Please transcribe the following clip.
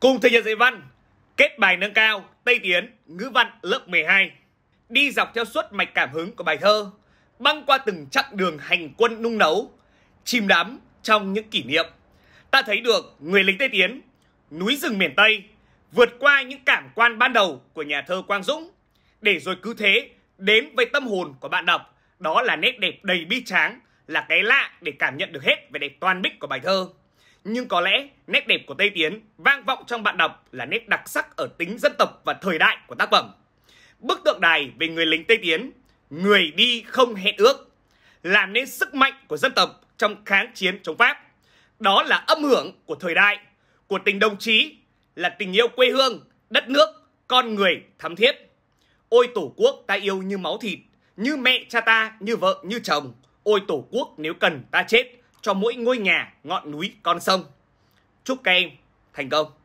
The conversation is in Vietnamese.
Cùng thời gian dạy văn, kết bài nâng cao Tây Tiến ngữ văn lớp 12. Đi dọc theo suốt mạch cảm hứng của bài thơ, băng qua từng chặng đường hành quân nung nấu, chìm đắm trong những kỷ niệm. Ta thấy được người lính Tây Tiến, núi rừng miền Tây, vượt qua những cảm quan ban đầu của nhà thơ Quang Dũng, để rồi cứ thế đến với tâm hồn của bạn đọc. Đó là nét đẹp đầy bi tráng, là cái lạ để cảm nhận được hết về đẹp toàn bích của bài thơ. Nhưng có lẽ nét đẹp của Tây Tiến vang vọng trong bạn đọc là nét đặc sắc ở tính dân tộc và thời đại của tác phẩm. Bức tượng đài về người lính Tây Tiến, người đi không hẹn ước, làm nên sức mạnh của dân tộc trong kháng chiến chống Pháp. Đó là âm hưởng của thời đại, của tình đồng chí, là tình yêu quê hương, đất nước, con người thắm thiết. Ôi Tổ quốc ta yêu như máu thịt, như mẹ cha ta, như vợ, như chồng. Ôi Tổ quốc nếu cần ta chết, cho mỗi ngôi nhà, ngọn núi, con sông. Chúc các em thành công.